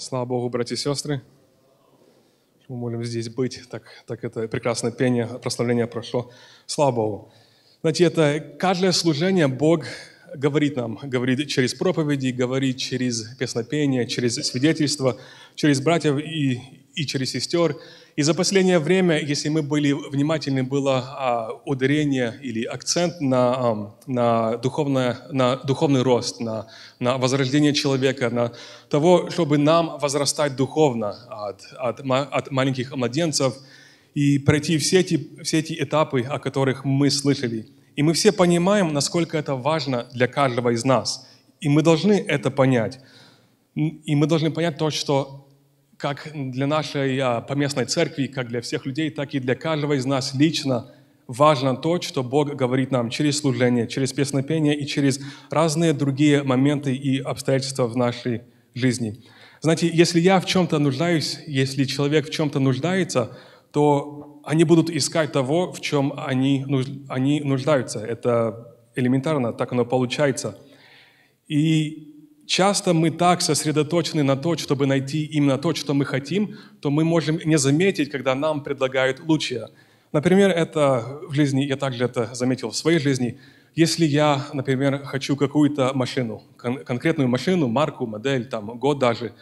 Слава Богу, братья и сестры. Мы молим здесь быть, так, так это прекрасное пение, прославление прошло. Слава Богу. Знаете, это каждое служение Бог говорит нам, говорит через проповеди, говорит через песнопение, через свидетельство, через братьев и, и через сестер, и за последнее время, если мы были внимательны, было а, ударение или акцент на, а, на, духовное, на духовный рост, на, на возрождение человека, на того, чтобы нам возрастать духовно от, от, от маленьких младенцев и пройти все эти, все эти этапы, о которых мы слышали. И мы все понимаем, насколько это важно для каждого из нас. И мы должны это понять. И мы должны понять то, что как для нашей а, поместной церкви, как для всех людей, так и для каждого из нас лично важно то, что Бог говорит нам через служение, через песнопение и через разные другие моменты и обстоятельства в нашей жизни. Знаете, если я в чем-то нуждаюсь, если человек в чем-то нуждается, то они будут искать того, в чем они, они нуждаются. Это элементарно, так оно получается. И часто мы так сосредоточены на то, чтобы найти именно то, что мы хотим, то мы можем не заметить, когда нам предлагают лучшее. Например, это в жизни, я также это заметил в своей жизни, если я, например, хочу какую-то машину, кон- конкретную машину, марку, модель, там, год даже,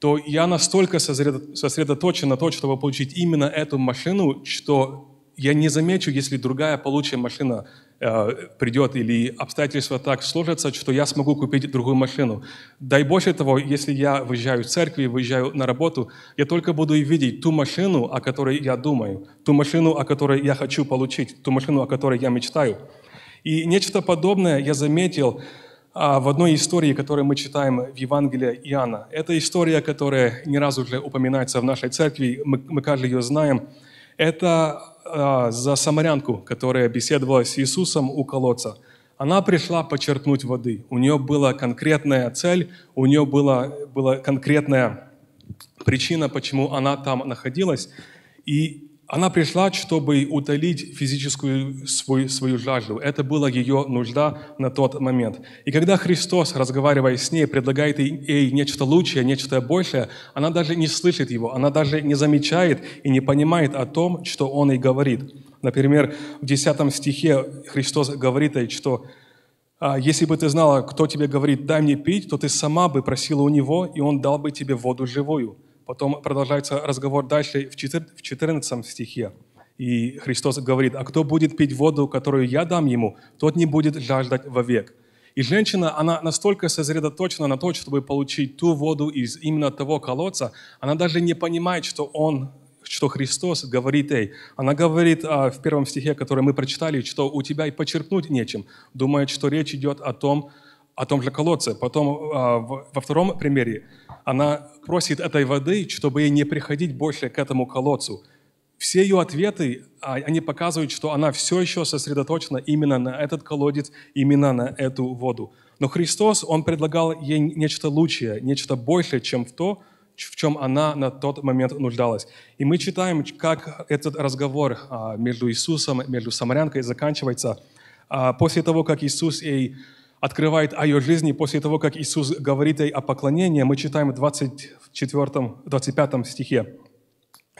то я настолько сосредоточен на том, чтобы получить именно эту машину, что я не замечу, если другая получая машина Э, придет или обстоятельства так сложатся, что я смогу купить другую машину. Дай больше того, если я выезжаю в церкви, выезжаю на работу, я только буду и видеть ту машину, о которой я думаю, ту машину, о которой я хочу получить, ту машину, о которой я мечтаю. И нечто подобное я заметил а, в одной истории, которую мы читаем в Евангелии Иоанна. Это история, которая не раз уже упоминается в нашей церкви, мы, мы каждый ее знаем. Это а, за самарянку, которая беседовала с Иисусом у колодца. Она пришла почерпнуть воды. У нее была конкретная цель, у нее была, была конкретная причина, почему она там находилась. И она пришла, чтобы утолить физическую свою, свою жажду. Это была ее нужда на тот момент. И когда Христос, разговаривая с ней, предлагает ей нечто лучшее, нечто большее, она даже не слышит его, она даже не замечает и не понимает о том, что он ей говорит. Например, в 10 стихе Христос говорит ей, что «А, если бы ты знала, кто тебе говорит «дай мне пить», то ты сама бы просила у него, и он дал бы тебе воду живую. Потом продолжается разговор дальше в 14 стихе. И Христос говорит, «А кто будет пить воду, которую я дам ему, тот не будет жаждать вовек». И женщина, она настолько сосредоточена на том, чтобы получить ту воду из именно того колодца, она даже не понимает, что он что Христос говорит ей. Она говорит а, в первом стихе, который мы прочитали, что у тебя и почерпнуть нечем. Думает, что речь идет о том, о том же колодце. Потом а, во втором примере она просит этой воды, чтобы ей не приходить больше к этому колодцу. Все ее ответы, а, они показывают, что она все еще сосредоточена именно на этот колодец, именно на эту воду. Но Христос, Он предлагал ей нечто лучшее, нечто большее, чем в то, в чем она на тот момент нуждалась. И мы читаем, как этот разговор а, между Иисусом, между самарянкой заканчивается. А, после того, как Иисус ей открывает о ее жизни после того, как Иисус говорит ей о поклонении. Мы читаем в 24, 25 стихе.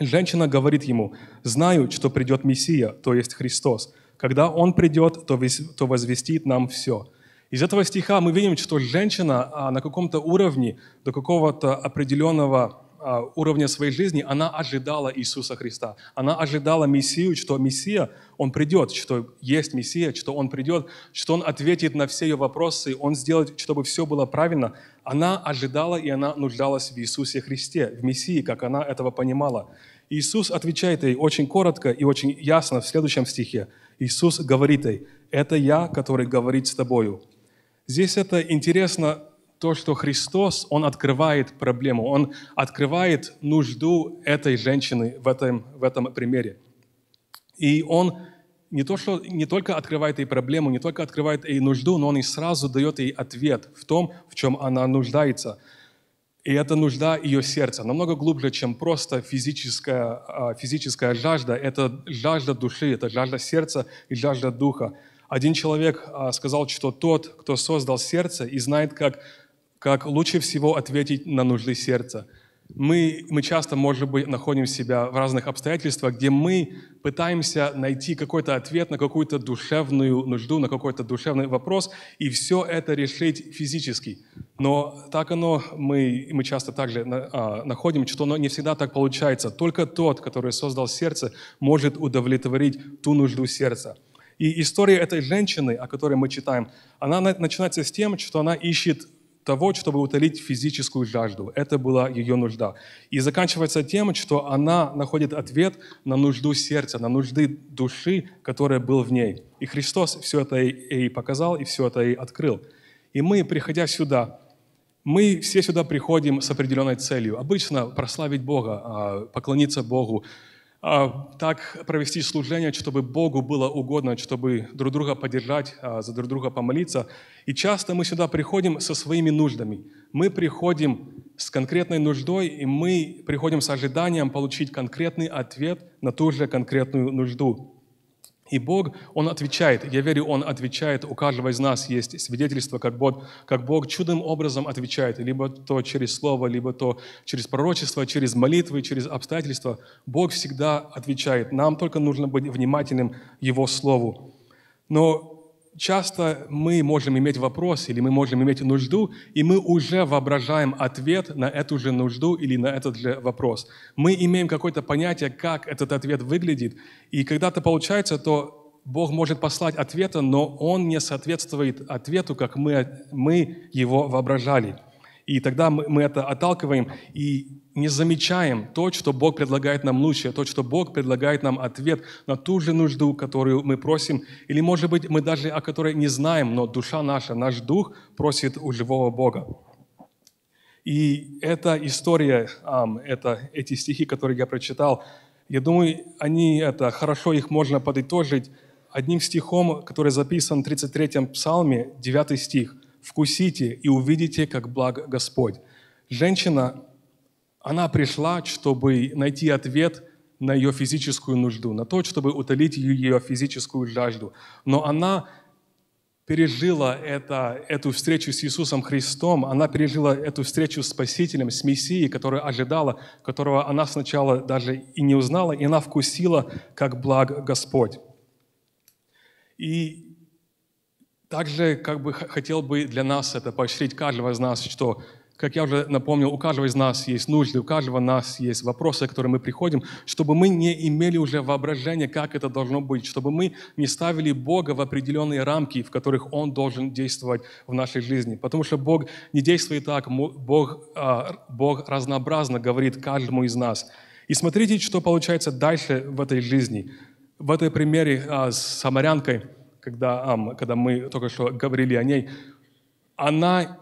Женщина говорит ему, «Знаю, что придет Мессия, то есть Христос. Когда Он придет, то, весь, возвестит нам все». Из этого стиха мы видим, что женщина а, на каком-то уровне, до какого-то определенного а, уровня своей жизни, она ожидала Иисуса Христа. Она ожидала Мессию, что Мессия, Он придет, что есть Мессия, что Он придет, что Он ответит на все ее вопросы, Он сделает, чтобы все было правильно. Она ожидала и она нуждалась в Иисусе Христе, в Мессии, как она этого понимала. Иисус отвечает ей очень коротко и очень ясно в следующем стихе. Иисус говорит ей, «Это я, который говорит с тобою». Здесь это интересно то, что Христос, Он открывает проблему, Он открывает нужду этой женщины в этом, в этом примере. И Он не, то, что, не только открывает ей проблему, не только открывает ей нужду, но Он и сразу дает ей ответ в том, в чем она нуждается. И это нужда ее сердца намного глубже, чем просто физическая, а, физическая жажда. Это жажда души, это жажда сердца и жажда духа. Один человек а, сказал, что тот, кто создал сердце и знает, как как лучше всего ответить на нужды сердца. Мы, мы часто, может быть, находим себя в разных обстоятельствах, где мы пытаемся найти какой-то ответ на какую-то душевную нужду, на какой-то душевный вопрос, и все это решить физически. Но так оно, мы, мы часто также на, а, находим, что оно не всегда так получается. Только тот, который создал сердце, может удовлетворить ту нужду сердца. И история этой женщины, о которой мы читаем, она начинается с тем, что она ищет того, чтобы утолить физическую жажду. Это была ее нужда. И заканчивается тем, что она находит ответ на нужду сердца, на нужды души, которая был в ней. И Христос все это ей показал и все это ей открыл. И мы, приходя сюда, мы все сюда приходим с определенной целью. Обычно прославить Бога, а, поклониться Богу, а, так провести служение, чтобы Богу было угодно, чтобы друг друга поддержать, а, за друг друга помолиться. И часто мы сюда приходим со своими нуждами. Мы приходим с конкретной нуждой, и мы приходим с ожиданием получить конкретный ответ на ту же конкретную нужду. И Бог, Он отвечает, я верю, Он отвечает, у каждого из нас есть свидетельство, как Бог, как Бог чудным образом отвечает, либо то через слово, либо то через пророчество, через молитвы, через обстоятельства. Бог всегда отвечает, нам только нужно быть внимательным Его Слову. Но часто мы можем иметь вопрос или мы можем иметь нужду, и мы уже воображаем ответ на эту же нужду или на этот же вопрос. Мы имеем какое-то понятие, как этот ответ выглядит, и когда-то получается, то Бог может послать ответа, но он не соответствует ответу, как мы, мы его воображали. И тогда мы, мы это отталкиваем и не замечаем то, что Бог предлагает нам лучше, то, что Бог предлагает нам ответ на ту же нужду, которую мы просим, или, может быть, мы даже о которой не знаем, но душа наша, наш дух просит у живого Бога. И эта история, это, эти стихи, которые я прочитал, я думаю, они это, хорошо их можно подытожить одним стихом, который записан в 33-м псалме, 9 стих – вкусите и увидите, как благ Господь». Женщина, она пришла, чтобы найти ответ на ее физическую нужду, на то, чтобы утолить ее физическую жажду. Но она пережила это, эту встречу с Иисусом Христом, она пережила эту встречу с Спасителем, с Мессией, которую ожидала, которого она сначала даже и не узнала, и она вкусила, как благ Господь. И также как бы хотел бы для нас это поощрить каждого из нас, что, как я уже напомнил, у каждого из нас есть нужды, у каждого из нас есть вопросы, к которым мы приходим, чтобы мы не имели уже воображения, как это должно быть, чтобы мы не ставили Бога в определенные рамки, в которых Он должен действовать в нашей жизни. Потому что Бог не действует так, Бог, а, Бог разнообразно говорит каждому из нас. И смотрите, что получается дальше в этой жизни. В этой примере а, с самарянкой – когда, а, когда мы только что говорили о ней, она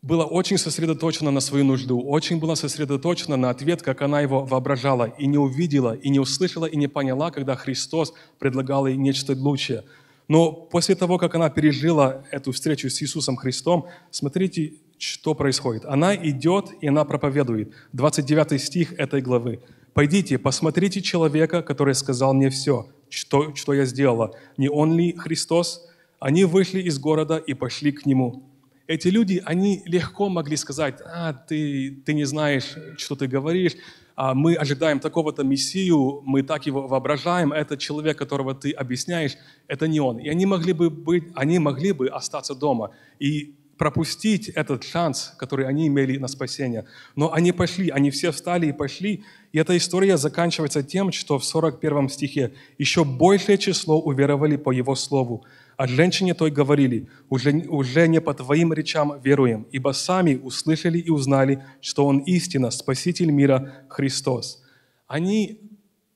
была очень сосредоточена на свою нужду, очень была сосредоточена на ответ, как она его воображала, и не увидела, и не услышала, и не поняла, когда Христос предлагал ей нечто лучшее. Но после того, как она пережила эту встречу с Иисусом Христом, смотрите, что происходит. Она идет, и она проповедует. 29 стих этой главы. «Пойдите, посмотрите человека, который сказал мне все что, что я сделала? Не он ли Христос? Они вышли из города и пошли к нему. Эти люди, они легко могли сказать, а, ты, ты не знаешь, что ты говоришь, а мы ожидаем такого-то Мессию, мы так его воображаем, это человек, которого ты объясняешь, это не он. И они могли бы, быть, они могли бы остаться дома и пропустить этот шанс, который они имели на спасение. Но они пошли, они все встали и пошли. И эта история заканчивается тем, что в 41 стихе еще большее число уверовали по его слову. А женщине той говорили, уже, уже не по твоим речам веруем, ибо сами услышали и узнали, что он истина, Спаситель мира Христос. Они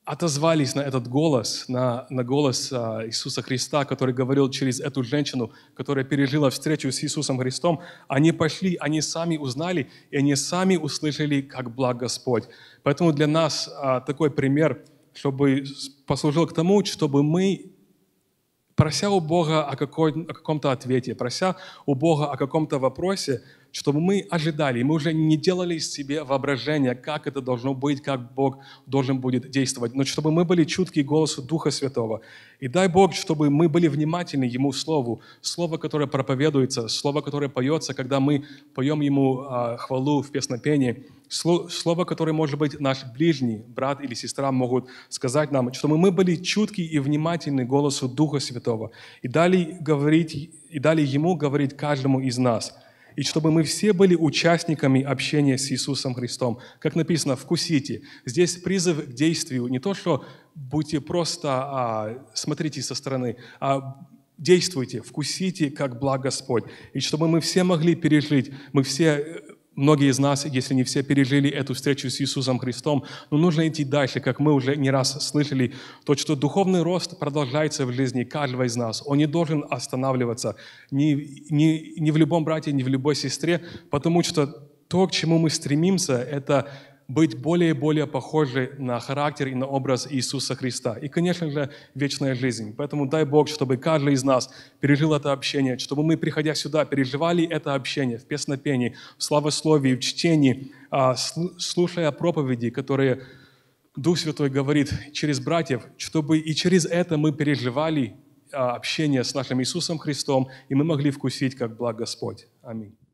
отозвались на этот голос, на, на голос а, Иисуса Христа, который говорил через эту женщину, которая пережила встречу с Иисусом Христом, они пошли, они сами узнали, и они сами услышали, как благ Господь. Поэтому для нас а, такой пример, чтобы послужил к тому, чтобы мы, прося у Бога о, какой, о каком-то ответе, прося у Бога о каком-то вопросе, чтобы мы ожидали, мы уже не делали себе воображение, как это должно быть, как Бог должен будет действовать, но чтобы мы были чутки голосу Духа Святого. И дай Бог, чтобы мы были внимательны Ему Слову, Слово, которое проповедуется, Слово, которое поется, когда мы поем Ему э, хвалу в песнопении, Слово, которое, может быть, наш ближний, брат или сестра могут сказать нам, чтобы мы были чутки и внимательны голосу Духа Святого и дали, говорить, и дали Ему говорить каждому из нас – и чтобы мы все были участниками общения с Иисусом Христом. Как написано, вкусите. Здесь призыв к действию, не то, что будьте просто, а, смотрите со стороны, а действуйте, вкусите, как благ Господь. И чтобы мы все могли пережить, мы все э, Многие из нас, если не все, пережили эту встречу с Иисусом Христом, но нужно идти дальше, как мы уже не раз слышали, то, что духовный рост продолжается в жизни каждого из нас. Он не должен останавливаться ни, ни, ни в любом брате, ни в любой сестре, потому что то, к чему мы стремимся, это быть более и более похожи на характер и на образ Иисуса Христа. И, конечно же, вечная жизнь. Поэтому дай Бог, чтобы каждый из нас пережил это общение, чтобы мы, приходя сюда, переживали это общение в песнопении, в славословии, в чтении, а, слушая проповеди, которые Дух Святой говорит через братьев, чтобы и через это мы переживали а, общение с нашим Иисусом Христом, и мы могли вкусить, как благ Господь. Аминь.